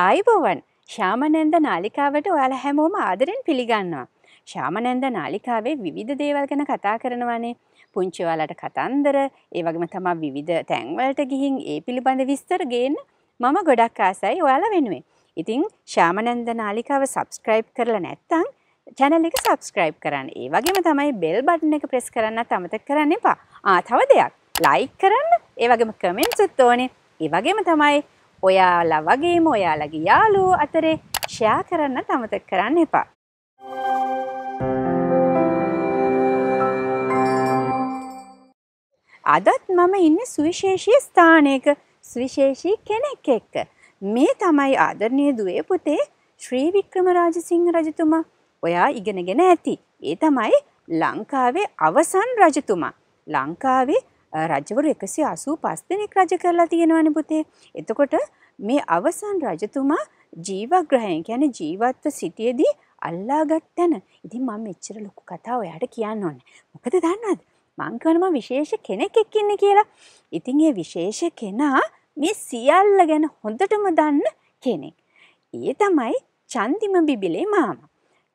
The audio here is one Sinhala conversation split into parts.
ආයිබෝවන් ශාමනන්ද නාලිකාවට ඔයාලා හැමෝම ආදරෙන් පිළිගන්නවා. ශාමනන්ද නාලිකාවේ විවිධ දේවල් ගැන කතා කරනවානේ. පුංචි ඔයාලට කතන්දර, ඒ වගේම තමා විවිධ තැන්වලට ගිහින් ඒ පිළිබඳ විස්තර ගේන්න මම ගොඩක් ආසයි ඔයාලා වෙනුවෙන්. ඉතින් ශාමනන්ද නාලිකාව subscribe කරලා නැත්නම් channel එක subscribe කරන්න. ඒ වගේම තමයි bell button එක press කරන්නත් අමතක කරන්න එපා. ආ තව දෙයක්. like කරන්න, ඒ වගේම comments උත් ඕනේ. ඒ වගේම තමයි ඔයාලා වගේම ඔයාලගේ යාළුවෝ අතරේ ෂෙයා කරන්න අමතක කරන්න එපා. අදත් මම ඉන්න සුවිශේෂී ස්ථානයක සුවිශේෂී කෙනෙක් එක්ක. මේ තමයි ආදරණය දුවේ පුතේ ශ්‍රී වික්‍රමරාජ සිංහ රජතුමා ඔයා ඉගෙනගෙන ඇති. ඒ තමයි ලංකාවේ අවසන් රජතුමා. ලංකාවේ රජවරු 185 දෙනෙක් රජ කරලා තියෙනවනේ පුතේ. එතකොට මේ අවසන් රජතුමා ජීවග්‍රහයන් කියන්නේ ජීවත්ව සිටියේදී අල්ලාගත් තැන. ඉතින් මම මෙච්චර ලොකු කතාව ඔයාට කියන්න ඕනේ. මොකද දන්නවද? මං කියනවා විශේෂ කෙනෙක් එක්ක ඉන්නේ කියලා. ඉතින් ඒ විශේෂ කෙනා මේ සියල්ල ගැන හොඳටම දන්න කෙනෙක්. ඒ තමයි චන්දිම බිබිලේ මාමා.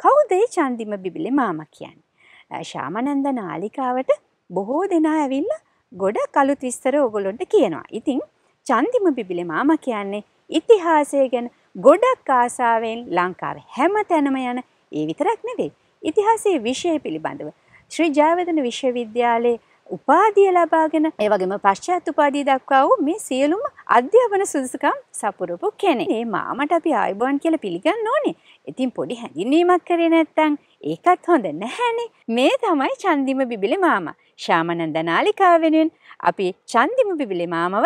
කවුද ඒ චන්දිම බිබිලේ මාමා කියන්නේ? ශාමනන්ද නාලිකාවට බොහෝ දෙනා ඇවිල්ලා ගොඩක් අලුත් විස්තර ඕගොල්ලොන්ට කියනවා. ඉතින් චන්දිම බිබිලි මාමා කියන්නේ ඉතිහාසය ගැන ගොඩක් ආසාවෙන් ලංකාවේ හැම තැනම යන ඒ විතරක් නෙවෙයි. ඉතිහාසයේ විෂය පිළිබඳව ශ්‍රී ජයවර්ධන විශ්වවිද්‍යාලයේ උපාධිය ලබාගෙන ඒ වගේම පශ්චාත් උපාධිය දක්වා වූ මේ සියලුම අධ්‍යාපන සුදුසුකම් සපුරපු කෙනෙක්. මේ මාමට අපි ආයුබෝවන් කියලා පිළිගන්න ඕනේ. ඉතින් පොඩි හැඳින්වීමක් කරේ නැත්තං ඒකත් හොඳ නැහැනේ. මේ තමයි චන්දිම බිබිලි මාමා. ශාමනන්ද නාලිකා වෙනුවෙන් අපි චන්දිම බිබිලි මාමව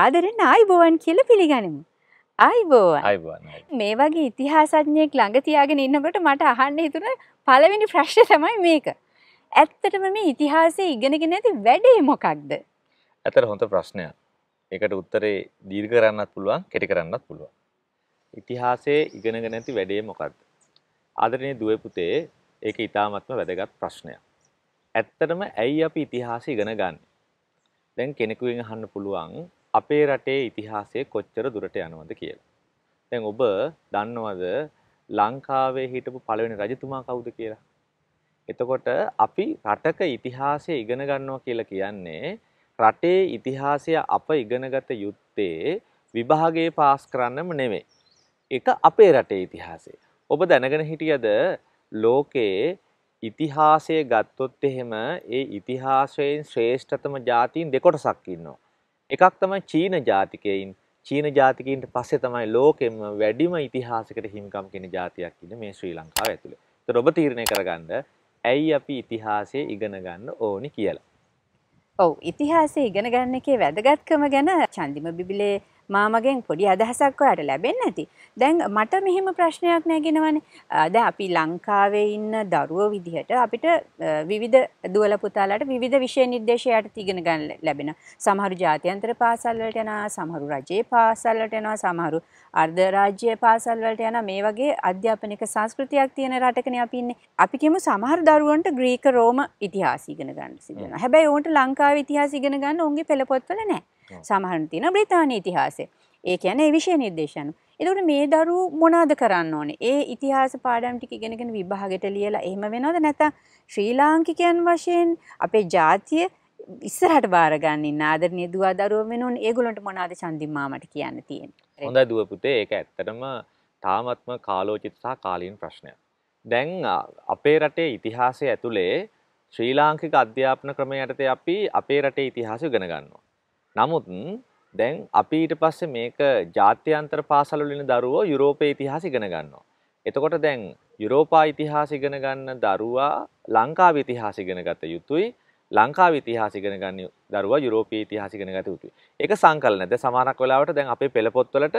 ආදරෙන් ආයිබෝවන් කියලා පිළිගනිමු. ආයිබෝවන්. ආයිබෝවන්. මේ වගේ ඉතිහාසඥයෙක් ළඟ තියාගෙන ඉන්නකොට මට අහන්න හිතුන පළවෙනි ප්‍රශ්නේ තමයි මේක. ඇත්තටම මේ ඉතිහාසයේ ඉගෙනගෙන ඇති වැඩේ මොකක්ද? ඇතර හොඳ ප්‍රශ්නයක්. ඒකට උත්තරේ දීර්ඝ කරන්නත් පුළුවන්, කෙටි කරන්නත් පුළුවන්. ඉතිහාසයේ ඉගෙනගෙන ඇති වැඩේ මොකක්ද? ආදරණීය දුවේ පුතේ ඒක ඉතාමත්ම වැදගත් ප්‍රශ්නයක්. ඇත්තටම ඇයි අපි ඉතිහාසය ඉගෙන ගන්න? දැන් කෙනෙකුගෙන් අහන්න පුළුවන් අපේ රටේ ඉතිහාසය කොච්චර දුරට යනවද කියලා. දැන් ඔබ දන්නවද ලංකාවේ හිටපු පළවෙනි රජතුමා කවුද කියලා? එතකොට අපි රටක ඉතිහාසය ඉගෙන ගන්නවා කියලා කියන්නේ රටේ ඉතිහාසය අප ඉගෙනගත යුත්තේ විභාගයේ පාස් කරන්නම නෙවෙයි. එක අපේ රටේ ඉතිහාසය. ඔබ දැනගෙන හිටියද ලෝකයේ ඉතිහාසය ගත්තොත් එහෙම ඒ ඉතිහාසයෙන් ශ්‍රේෂ්ඨතම ජාතීන් දෙකොටසක් ඉන්නවා. එකක් තමයි චීන ජාතිකයින්. චීන ජාතිකයින්ට පස්සේ තමයි ලෝකෙම වැඩිම ඉතිහාසයකට හිමිකම් කියන ජාතියක් ඉන්නේ මේ ශ්‍රී ලංකාව ඇතුලේ. ඒතර ඔබ තීරණය කරගන්න ඇයි අපි ඉතිහාසය ඉගෙන ගන්න ඕනි කියලා. ඔව් ඉතිහාසය ඉගෙන ගන්න එකේ වැදගත්කම ගැන චන්දිම බිබිලේ මාමගෙන් පොඩි අදහසක් ඔයාට ලැබෙන්නේ නැති. දැන් මට මෙහෙම ප්‍රශ්නයක් නැගෙනවනේ. දැන් අපි ලංකාවේ ඉන්න දරුවෝ විදිහට අපිට විවිධ දුවල පුතාලාට විවිධ විෂය නිර්දේශය යටතේ ඉගෙන ගන්න ලැබෙනවා. සමහරු ජාත්‍යන්තර පාසල් වලට යනවා, සමහරු රජයේ පාසල් වලට යනවා, සමහරු අර්ධ රාජ්‍ය පාසල් වලට යනවා. මේ වගේ අධ්‍යාපනික සංස්කෘතියක් තියෙන රටකනේ අපි ඉන්නේ. අපි කියමු සමහර දරුවන්ට ග්‍රීක රෝම ඉතිහාසය ඉගෙන ගන්න සිදු වෙනවා. හැබැයි ඕන්ට ලංකාවේ ලංකාවේ ඉතිහාස ඉගෙන ගන්න ඔවුන්ගේ පෙළ පොත්වල නැහැ. සමහරවල් තියෙනවා බ්‍රිතාන්‍ය ඉතිහාසය. ඒ කියන්නේ ඒ විෂය නිර්දේශන. එතකොට මේ දරුවෝ මොනවාද කරන්න ඕනේ? ඒ ඉතිහාස පාඩම් ටික ඉගෙනගෙන විභාගයට ලියලා එහෙම වෙනවද නැත්නම් ශ්‍රී ලාංකිකයන් වශයෙන් අපේ ජාතිය ඉස්සරහට බාරගන්නේ ආදරණීය දුවා දරුවෝ වෙනුන් ඒගොල්ලන්ට මොනවාද චන්දිම් මාමට කියන්න තියෙන්නේ? හොඳයි දුව පුතේ ඒක ඇත්තටම තාමත්ම කාලෝචිත සහ කාලීන ප්‍රශ්නයක්. දැන් අපේ රටේ ඉතිහාසය ඇතුලේ ශ්‍රී ලාංකික අධ්‍යාපන ක්‍රමය යටතේ අපි අපේ රටේ ඉතිහාසය ඉගෙන ගන්නවා. නමුත් දැන් අපි ඊට පස්සේ මේක ජාත්‍යන්තර පාසල් වලින් දරුවෝ යුරෝපයේ ඉතිහාසය ඉගෙන ගන්නවා. එතකොට දැන් යුරෝපා ඉතිහාසය ඉගෙන ගන්න දරුවා ලංකාවේ ඉතිහාසය ඉගෙන ගත යුතුයි. ලංකාව ඉතිහාස ඉගෙන ගන්න දරුවා යුරෝපීය ඉතිහාස ඉගෙන ගත යුතුයි. ඒක සංකලන. දැන් සමහරක් වෙලාවට දැන් අපේ පෙළ පොත්වලට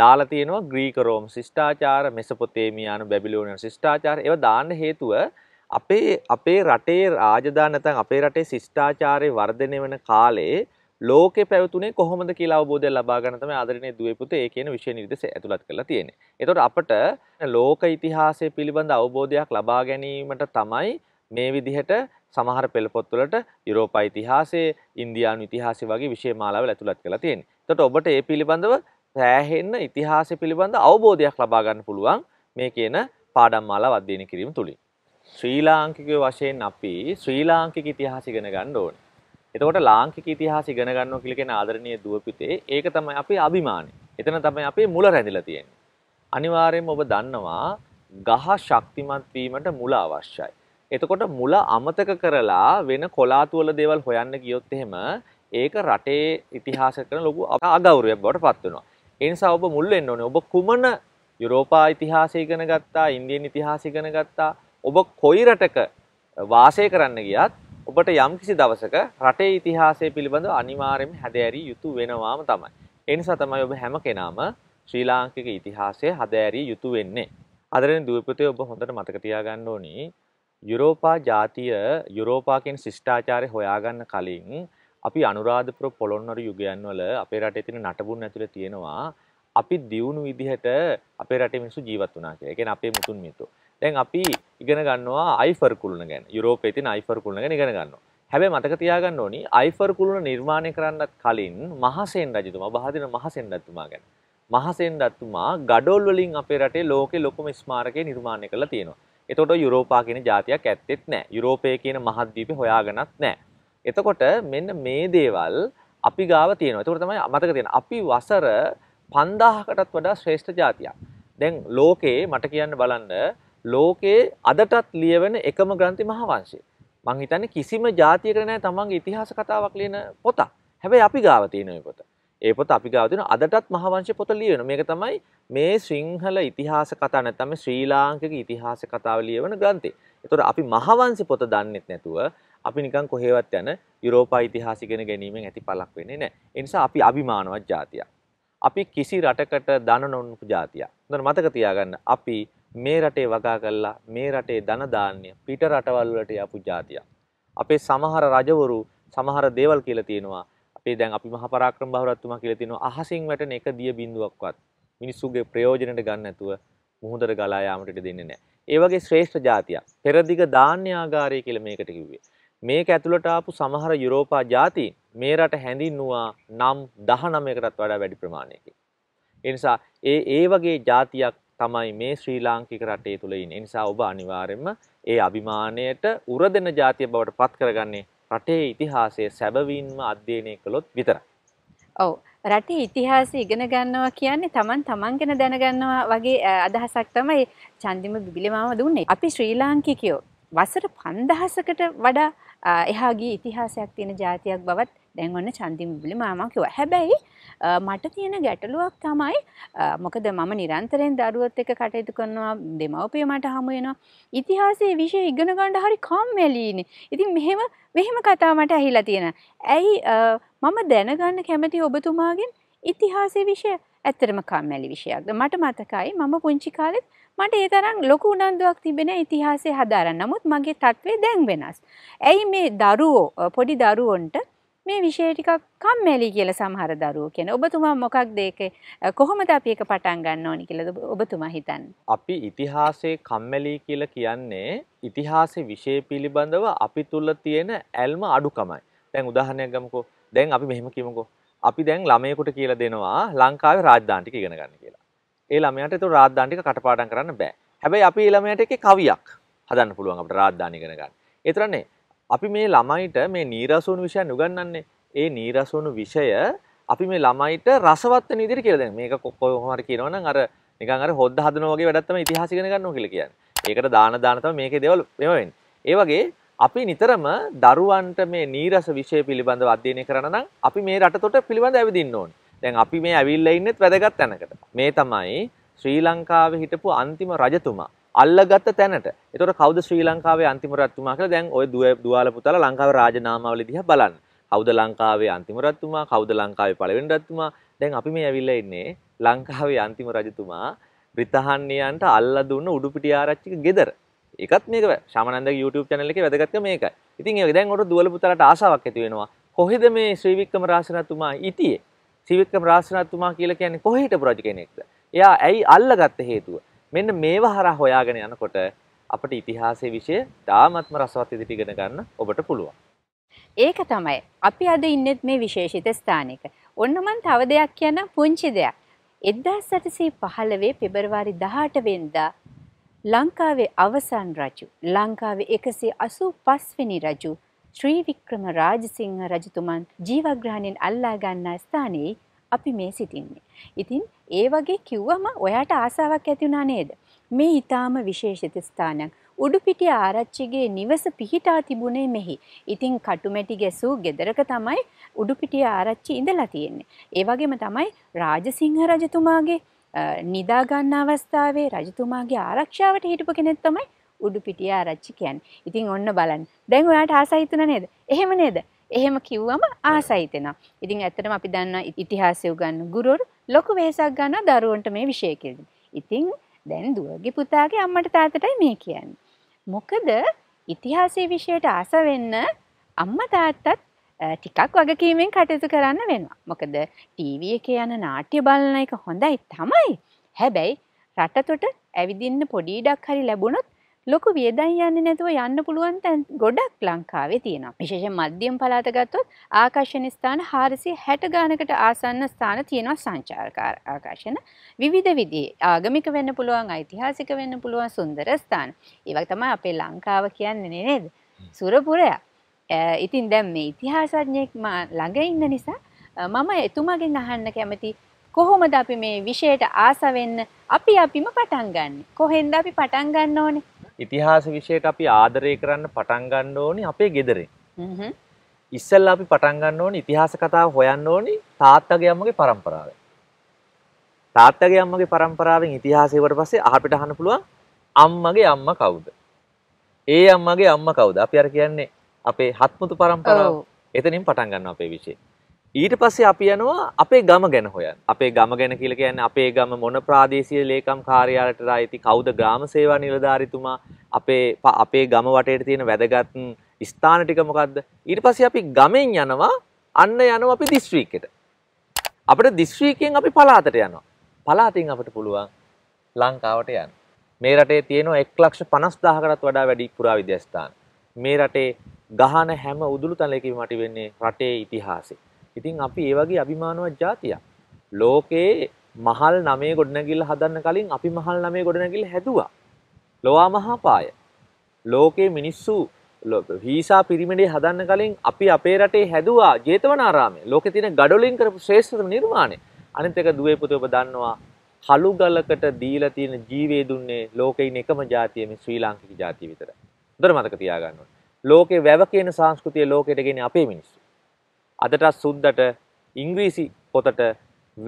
දාලා තියෙනවා ග්‍රීක රෝම ශිෂ්ටාචාර, මෙසොපොතේමියානු බැබිලෝනියානු ශිෂ්ටාචාර ඒවා දාන්න හේතුව අපේ අපේ රටේ රාජධානතන් අපේ රටේ ශිෂ්ඨාචාරය වර්ධනය වන කාලේ ලෝක පැවතුනේ කොහොමද කියලා අවබෝධය ලබා ගන්නතම ආදරණය දුවපුත ඒ කියන විශෂය නිර්දෙස ඇතුළත් කරලා තියෙන. එතොට අපට ලෝක ඉතිහාසය පිළිබඳ අවබෝධයක් ලබා ගැනීමට තමයි මේ විදිහට සමහර පෙළපොත්තුලට යුරෝපා ඉතිහාසේ ඉන්දයානු ඉතිහාසය වගේ විශෂය මාලාවල ඇතුළත් කලා තියෙන. තොට ඔබට ඒ පිළිබඳව සෑහෙන්න ඉතිහාසය පිළිබඳ අවබෝධයක් ලබාගන්න පුළුවන් මේ කියන පාඩම්මාලා අධ්‍යයන කිරීම තුළින්. ශ්‍රී ලාංකිකය වශයෙන් අපි ශ්‍රී ලාංකික ඉතිහාස ඉගෙන ගන්න ඕනේ. එතකොට ලාංකික ඉතිහාස ඉගෙන ගන්නවා කියලා කියන ආදරණීය දුවපිතේ ඒක තමයි අපේ අභිමානය. එතන තමයි අපේ මුල රැඳිලා තියෙන්නේ. අනිවාර්යයෙන්ම ඔබ දන්නවා ගහ ශක්තිමත් වීමට මුල අවශ්‍යයි. එතකොට මුල අමතක කරලා වෙන කොලාතු වල දේවල් හොයන්න ගියොත් එහෙම ඒක රටේ ඉතිහාසය කරන ලොකු අගෞරවයක් බවට පත් වෙනවා. ඒ නිසා ඔබ මුල් වෙන්න ඕනේ. ඔබ කුමන යුරෝපා ඉතිහාසය ඉගෙන ගත්තා, ඉන්දියන් ඉතිහාසය ඉගෙන ගත්තා, ඔබ කොයි රටක වාසය කරන්න ගියත් ඔබට යම් කිසි දවසක රටේ ඉතිහාසය පිළිබඳ අනිවාර්යයෙන්ම හැදෑරිය යුතු වෙනවාම තමයි. ඒ නිසා තමයි ඔබ හැම කෙනාම ශ්‍රී ලාංකික ඉතිහාසය හැදෑරිය යුතු වෙන්නේ. අදරෙන් දුවපතේ ඔබ හොඳට මතක තියාගන්න ඕනි යුරෝපා ජාතිය යුරෝපා කියන ශිෂ්ටාචාරය හොයාගන්න කලින් අපි අනුරාධපුර පොළොන්නරු යුගයන් වල අපේ රටේ තියෙන නටබුන් ඇතුලේ තියෙනවා අපි දියුණු විදිහට අපේ රටේ මිනිස්සු ජීවත් වුණා කියලා. ඒ කියන්නේ අපේ මුතුන් මිත්තෝ. දැන් අපි ඉගෙන ගන්නවා අයිෆර් කුළුණ ගැන යුරෝපයේ තියෙන අයිෆර් කුළුණ ගැන ඉගෙන ගන්නවා හැබැයි මතක තියාගන්න ඕනි අයිෆර් කුළුණ නිර්මාණය කරන්නත් කලින් මහසෙන් රජතුමා බහදින මහසෙන් රජතුමා ගැන මහසෙන් රජතුමා ගඩොල් වලින් අපේ රටේ ලෝකේ ලොකුම ස්මාරකය නිර්මාණය කරලා තියෙනවා එතකොට යුරෝපා කියන જાතියක් ඇත්තෙත් නැහැ. යුරෝපය කියන මහද්වීපේ හොයාගනත් නැහැ. එතකොට මෙන්න මේ දේවල් අපි ගාව තියෙනවා. එතකොට තමයි මතක තියෙන. අපි වසර 5000කටත් වඩා ශ්‍රේෂ්ඨ જાතියක්. දැන් ලෝකේ මට කියන්න බලන්න ලෝකයේ අදටත් ලියවෙන එකම ග්‍රන්ථි මහාවංශය. මං හිතන්නේ කිසිම ජාතියකට නෑ තමන්ගේ ඉතිහාස කතාවක් ලියන පොතක්. හැබැයි අපි ගාව තියෙන මේ පොත. ඒ පොත අපි ගාව තියෙන අදටත් මහාවංශය පොත ලියවෙන. මේක තමයි මේ සිංහල ඉතිහාස කතා නැත්නම් ශ්‍රී ලාංකික ඉතිහාස කතාව ලියවෙන ග්‍රන්ථය. ඒතකොට අපි මහාවංශ පොත දන්නෙත් නැතුව අපි නිකන් කොහෙවත් යන යුරෝපා ඉතිහාස ඉගෙන ගැනීමෙන් ඇති පළක් වෙන්නේ නැහැ. ඒ නිසා අපි අභිමානවත් ජාතියක්. අපි කිසි රටකට දන නොනු ජාතියක්. හොඳට මතක තියාගන්න අපි මේ රටේ වගා කළා මේ රටේ ධන දාන්න පිට රටවල් වලට යපු જાතියක්. අපේ සමහර රජවරු සමහර දේවල් කියලා තියෙනවා. අපේ දැන් අපි මහ පරාක්‍රම බහුරත්තුමා කියලා තියෙනවා අහසින් වැටෙන එක දිය බිඳුවක්වත් මිනිස්සුගේ ප්‍රයෝජනට ගන්න නැතුව මුහුදට ගලා යාමට දෙන්නේ නැහැ. ඒ වගේ ශ්‍රේෂ්ඨ જાතියක්. පෙරදිග ධාන්‍යාගාරය කියලා මේකට කිව්වේ. මේක ඇතුළට ආපු සමහර යුරෝපා ජාතීන් මේ රට හැඳින්වුවා නම් 19කටත් වඩා වැඩි ප්‍රමාණයකින්. ඒ නිසා ඒ ඒ වගේ ජාතියක් තමයි මේ ශ්‍රී ලාංකික රටේ තුළ ඉන්නේ. ඒ නිසා ඔබ අනිවාර්යයෙන්ම ඒ අභිමානයට උරදෙන ජාතිය බවට පත් කරගන්නේ රටේ ඉතිහාසයේ සැබවින්ම අධ්‍යයනය කළොත් විතරයි. ඔව්. රටේ ඉතිහාසය ඉගෙන ගන්නවා කියන්නේ Taman Taman ගැන දැනගන්නවා වගේ අදහසක් තමයි චන්දිම බිබිලි මාම දුන්නේ. අපි ශ්‍රී ලාංකිකයෝ වසර 5000කට වඩා එහා ගිය ඉතිහාසයක් තියෙන ජාතියක් බවත් දැන් ඔන්න චන්දිම විබිලි මාමා කිව්වා. හැබැයි මට තියෙන ගැටලුවක් තමයි මොකද මම නිරන්තරයෙන් දරුවොත් එක්ක කටයුතු කරනවා දෙමව්පිය මට හමු වෙනවා. ඉතිහාසයේ විෂය ඉගෙන ගන්න හරි කම්මැලිනේ. ඉතින් මෙහෙම මෙහෙම කතා මට ඇහිලා තියෙනවා. ඇයි මම දැනගන්න කැමති ඔබතුමාගෙන් ඉතිහාසයේ විෂය ඇත්තරම කම්මැලි විෂයක්ද මට මතකයි මම පුංචි කාලෙත් මට ඒ තරම් ලොකු උනන්දුවක් තිබෙන ඉතිහාසය හදාරන්න. නමුත් මගේ තත්ත්වය දැන් වෙනස්. ඇයි මේ දරුවෝ පොඩි දරුවන්ට මේ විෂය ටිකක් කම්මැලි කියලා සමහර දරුවෝ කියන. ඔබතුමා මොකක්ද ඒක කොහොමද අපි ඒක පටන් ගන්න ඕනි කියලා ඔබතුමා හිතන්නේ? අපි ඉතිහාසයේ කම්මැලි කියලා කියන්නේ ඉතිහාසයේ විෂය පිළිබඳව අපි තුල තියෙන ඇල්ම අඩුකමයි. දැන් උදාහරණයක් ගමුකෝ. දැන් අපි මෙහෙම කියමුකෝ. අපි දැන් ළමයෙකුට කියලා දෙනවා ලංකාවේ රාජධානි ටික ඉගෙන ගන්න කියලා. ඒ ළමයාට ඒක රාජධානි ටික කටපාඩම් කරන්න බෑ. හැබැයි අපි ළමයාට එකේ කවියක් හදන්න පුළුවන් අපිට රාජධානි ඉගෙන ගන්න. ඒතරනේ අපි මේ ළමයිට මේ නීරසවුණු විෂයන් උගන්වන්නේ. ඒ නීරසවුණු විෂය අපි මේ ළමයිට රසවත් වෙන විදිහට කියලා දෙන්නේ. මේක කොහොම හරි කියනවනම් අර නිකන් අර හොද්ද හදනවා වගේ වැඩක් තමයි ඉතිහාස ඉගෙන ගන්නවා කියලා කියන්නේ. ඒකට දාන දාන තමයි මේකේ දේවල් මේවා වෙන්නේ. ඒ වගේ අපි නිතරම දරුවන්ට මේ නීරස විෂය පිළිබඳව අධ්‍යයනය කරන නම් අපි මේ රටතොට පිළිබඳ ඇවිදින්න ඕනේ. දැන් අපි මේ ඇවිල්ලා ඉන්නෙත් වැදගත් තැනකට. මේ තමයි ශ්‍රී ලංකාවේ හිටපු අන්තිම රජතුමා අල්ලගත්ත තැනට එතකොට කවුද ශ්‍රී ලංකාවේ අන්තිම රැත්තුමා කියලා දැන් ඔය දුව දුවාල පුතාලා ලංකාවේ රාජනාමාවල දිහා බලන්න. කවුද ලංකාවේ අන්තිම රැත්තුමා කවුද ලංකාවේ පළවෙනි රැත්තුමා දැන් අපි මේ ඇවිල්ලා ඉන්නේ ලංකාවේ අන්තිම රජතුමා බ්‍රිතාන්‍යයන්ට අල්ලා දුන්න උඩුපිටි ආරච්චික ගෙදර. ඒකත් මේක ශාමනන්දගේ YouTube channel එකේ වැදගත්කම මේකයි. ඉතින් ඒක දැන් ඔර දුවල පුතාලට ආසාවක් ඇති වෙනවා. කොහෙද මේ ශ්‍රී වික්‍රම රාජනාතුමා හිටියේ? ශ්‍රී වික්‍රම රාජනාතුමා කියලා කියන්නේ කොහෙට පුරජ කෙනෙක්ද? එයා ඇයි අල්ලගත්ත හේතුව? මෙන්න මේවා හරහා හොයාගෙන යනකොට අපට ඉතිහාසයේ විෂය තාමත්ම රසවත් විදිහට ඉගෙන ගන්න ඔබට පුළුවන්. ඒක තමයි අපි අද ඉන්නෙත් මේ විශේෂිත ස්ථානයක. ඔන්න මන් තව දෙයක් කියන පුංචි දෙයක්. 1815 පෙබරවාරි 18 වෙනිදා ලංකාවේ අවසන් රජු ලංකාවේ 185 වෙනි රජු ශ්‍රී වික්‍රම රාජසිංහ රජතුමන් ජීවග්‍රහණයෙන් අල්ලා ගන්නා ස්ථානයේ අපි මේ සිටින්නේ. ඉතින් ඒ වගේ කිව්වම ඔයාට ආසාවක් ඇති වුණා නේද? මේ ඊටාම විශේෂිත ස්ථානයක්. උඩුපිටිය ආරච්චිගේ නිවස පිහිටා තිබුණේ මෙහි. ඉතින් කටුමැටි ගැසූ ගෙදරක තමයි උඩුපිටිය ආරච්චි ඉඳලා තියෙන්නේ. ඒ වගේම තමයි රාජසිංහ රජතුමාගේ නිදා ගන්න අවස්ථාවේ රජතුමාගේ ආරක්ෂාවට හිටපු කෙනෙක් තමයි උඩුපිටිය ආරච්චි කියන්නේ. ඉතින් ඔන්න බලන්න. දැන් ඔයාට ආසයි තුන නේද? එහෙම නේද? එහෙම කිව්වම ආසයි දෙනවා. ඉතින් ඇත්තටම අපි දන්න ඉතිහාසය උගන්න ගුරුවරු ලොකු වෙහසක් ගන්නවා දරුවන්ට මේ විෂය කියලා. ඉතින් දැන් දුවගේ පුතාගේ අම්මට තාත්තටයි මේ කියන්නේ. මොකද ඉතිහාසයේ විෂයට ආස වෙන්න අම්මා තාත්තත් ටිකක් වගකීමෙන් කටයුතු කරන්න වෙනවා. මොකද ටීවී එකේ යන නාට්‍ය බලන එක හොඳයි තමයි. හැබැයි රටතොට ඇවිදින්න පොඩි ඉඩක් හරි ලැබුණොත් ලොකු වියදම් යන්නේ නැතුව යන්න පුළුවන් තැන් ගොඩක් ලංකාවේ තියෙනවා. විශේෂයෙන් මධ්‍යම පළාත ගත්තොත් ආකර්ෂණ ස්ථාන 460 ගානකට ආසන්න ස්ථාන තියෙනවා සංචාරක ආකර්ෂණ. විවිධ විදිහේ ආගමික වෙන්න පුළුවන්, ඓතිහාසික වෙන්න පුළුවන් සුන්දර ස්ථාන. ඒවා තමයි අපේ ලංකාව කියන්නේ නේද? සුරපුරයක්. ඉතින් දැන් මේ ඉතිහාසඥයෙක් මා ළඟ ඉන්න නිසා මම එතුමාගෙන් අහන්න කැමති කොහොමද අපි මේ විෂයට ආස වෙන්න අපි අපිම පටන් ගන්නෙ කොහෙන්ද අපි පටන් ගන්න ඕනේ ඉතිහාස විෂයට අපි ආදරය කරන්න පටන් ගන්න ඕනේ අපේ ගෙදරින්. හ්ම්. ඉස්සෙල්ලා අපි පටන් ගන්න ඕනේ ඉතිහාස කතාව හොයන්න ඕනේ තාත්තගේ අම්මගේ පරම්පරාවෙන්. තාත්තගේ අම්මගේ පරම්පරාවෙන් ඉතිහාසය වට පස්සේ අපිට අහන්න පුළුවන් අම්මගේ අම්මා කවුද? ඒ අම්මගේ අම්මා කවුද? අපි අර කියන්නේ අපේ හත්මුතු පරම්පරාව. එතනින් පටන් ගන්න අපේ විෂය. ඊට පස්සේ අපි යනවා අපේ ගම ගැන හොයන්න. අපේ ගම ගැන කියලා කියන්නේ අපේ ගම මොන ප්‍රාදේශීය ලේකම් කාර්යාලයට ආйти කවුද ග්‍රාම සේවා නිලධාරීතුමා අපේ අපේ ගම වටේට තියෙන වැදගත් ස්ථාන ටික මොකද්ද? ඊට පස්සේ අපි ගමෙන් යනවා අන්න යනවා අපි දිස්ත්‍රික්කෙට. අපිට දිස්ත්‍රික්කයෙන් අපි පළාතට යනවා. පළාතෙන් අපිට පුළුවන් ලංකාවට යන්න. මේ රටේ තියෙන 1,50,000කටත් වඩා වැඩි පුරාවිද්‍යාස්ථාන. මේ රටේ ගහන හැම උදුළු තලයකම මට වෙන්නේ රටේ ඉතිහාසය. ඉතින් අපි ඒ වගේ අභිමානවත් જાතියක්. ලෝකේ මහල් නමේ ගොඩනැගිල්ල හදන්න කලින් අපි මහල් නමේ ගොඩනැගිල්ල හැදුවා. ලෝවා මහා පාය. ලෝකේ මිනිස්සු වීසා පිරිමිඩේ හදන්න කලින් අපි අපේ රටේ හැදවා ජේතවනාරාමේ ලෝක තින ගඩොලින් කරපු ශේෂ්ත්‍රම නිර්මාණය අනිත් එක දුවේ පුත ඔබ දන්නවා හලු ගලකට දීලා තියෙන ජීවේ දුන්නේ ලෝකෙයින් එකම ජාතිය මේ ශ්‍රී ලාංකික ජාතිය විතරයි. හොඳට මතක තියාගන්න ඕනේ. ලෝකේ වැව කියන සංස්කෘතිය ලෝකෙට ගෙන අපේ මිනිස්සු. අදටත් සුද්දට ඉංග්‍රීසි පොතට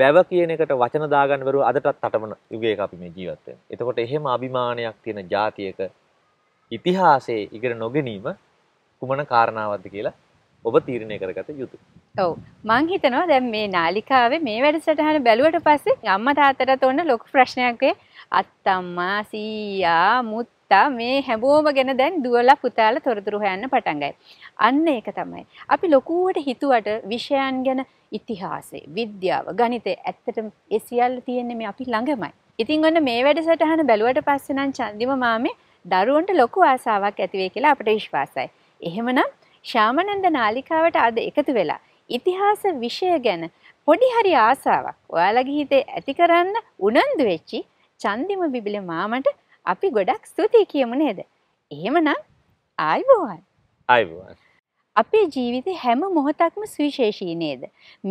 වැව කියන එකට වචන දාගන්න බැරුව අදටත් තටමන යුගයක අපි මේ ජීවත් වෙනවා. එතකොට එහෙම අභිමානයක් තියෙන ජාතියක ඉතිහාසයේ ඉගෙන නොගැනීම කුමන කාරණාවක්ද කියලා ඔබ තීරණය කරගත යුතුයි. ඔව් මං හිතනවා දැන් මේ නාලිකාවේ මේ වැඩසටහන බැලුවට පස්සේ අම්මා තාත්තටත් ඔන්න ලොකු ප්‍රශ්නයක් වෙයි. අත්තම්මා සීයා මුත් තාත්තා මේ හැමෝම ගැන දැන් දුවලා පුතාලා තොරතුරු හොයන්න පටන් ගයි. අන්න ඒක තමයි. අපි ලොකුවට හිතුවට විෂයන් ගැන ඉතිහාසය, විද්‍යාව, ගණිතය ඇත්තටම ඒ සියල්ල තියෙන්නේ මේ අපි ළඟමයි. ඉතින් ඔන්න මේ වැඩසටහන බැලුවට පස්සේ නම් චන්දිම මාමේ දරුවන්ට ලොකු ආසාවක් ඇති වෙයි කියලා අපිට විශ්වාසයි. එහෙමනම් ශාමනන්ද නාලිකාවට අද එකතු වෙලා ඉතිහාස විෂය ගැන පොඩි හරි ආසාවක් ඔයාලගේ හිතේ ඇති කරන්න උනන්දු වෙච්චි චන්දිම බිබිල මාමට අපි ගොඩක් ස්තුතියි කියමු නේද? එහෙමනම් ආයිබෝවන්. ආයිබෝවන්. අපේ ජීවිතේ හැම මොහොතක්ම සුවිශේෂී නේද?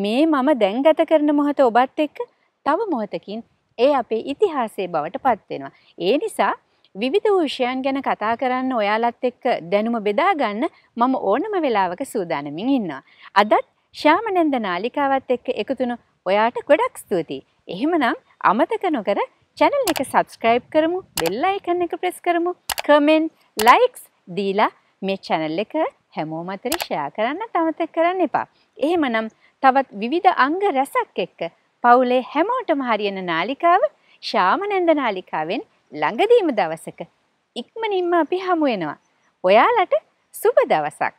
මේ මම දැන් ගත කරන මොහොත ඔබත් එක්ක තව මොහොතකින් ඒ අපේ ඉතිහාසයේ බවට පත් වෙනවා. ඒ නිසා විවිධ විෂයන් ගැන කතා කරන්න ඔයාලත් එක්ක දැනුම බෙදා ගන්න මම ඕනම වෙලාවක සූදානමින් ඉන්නවා. අදත් ශ්‍යාමනන්ද නාලිකාවත් එක්ක එකතුණු ඔයාට ගොඩක් ස්තුතියි. එහෙමනම් අමතක නොකර චැනල් එක සබස්ක්‍රයිබ් කරමු බෙල්ල අයිකන් එක ප්‍රෙස් කරමු කමෙන්ට් ලයික්ස් දීලා මේ චැනල් එක හැමෝම අතරේ ෂෙයා කරන්න අමතක කරන්න එපා. එහෙමනම් තවත් විවිධ අංග රැසක් එක්ක පවුලේ හැමෝටම හරියන නාලිකාව ශාමනන්ද නාලිකාවෙන් ළඟදීම දවසක ඉක්මනින්ම අපි හමු වෙනවා. ඔයාලට සුබ දවසක්.